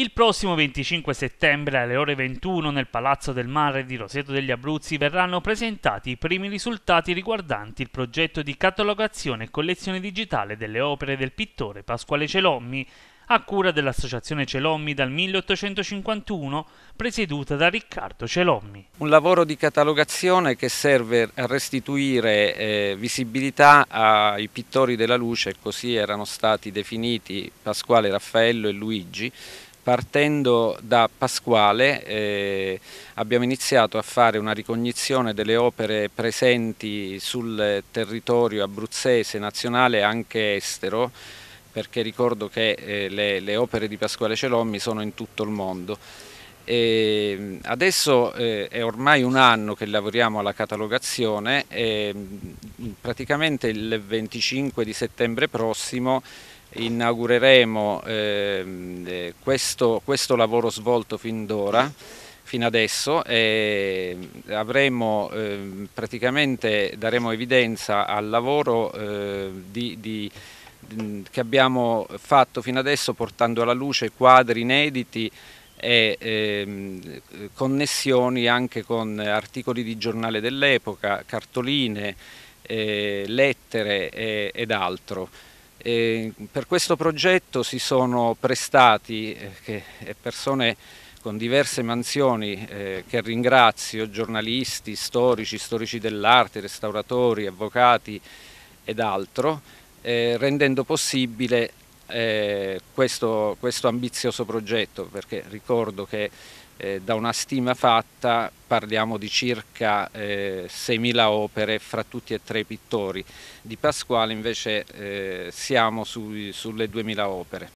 Il prossimo 25 settembre alle ore 21 nel Palazzo del Mare di Roseto degli Abruzzi verranno presentati i primi risultati riguardanti il progetto di catalogazione e collezione digitale delle opere del pittore Pasquale Celommi, a cura dell'Associazione Celommi dal 1851, presieduta da Riccardo Celommi. Un lavoro di catalogazione che serve a restituire eh, visibilità ai pittori della luce, così erano stati definiti Pasquale, Raffaello e Luigi, Partendo da Pasquale eh, abbiamo iniziato a fare una ricognizione delle opere presenti sul territorio abruzzese, nazionale e anche estero, perché ricordo che eh, le, le, opere di Pasquale Celommi sono in tutto il mondo. E ehm, adesso eh, è ormai un anno che lavoriamo alla catalogazione e ehm, praticamente il 25 di settembre prossimo inaugureremo ehm, eh, questo, questo, lavoro svolto fin d'ora fino adesso eh, avremo, eh, praticamente daremo evidenza al lavoro ehm, di, di, che abbiamo fatto fino adesso portando alla luce quadri inediti e eh, connessioni anche con articoli di giornale dell'epoca, cartoline, eh, lettere eh, ed altro. E per questo progetto si sono prestati eh, persone con diverse mansioni eh, che ringrazio, giornalisti, storici, storici dell'arte, restauratori, avvocati ed altro, eh, rendendo possibile eh, questo, questo, ambizioso progetto, perché ricordo che eh, da una stima fatta parliamo di circa eh, 6.000 opere fra tutti e tre i pittori, di Pasquale invece eh, siamo su, sulle 2.000 opere.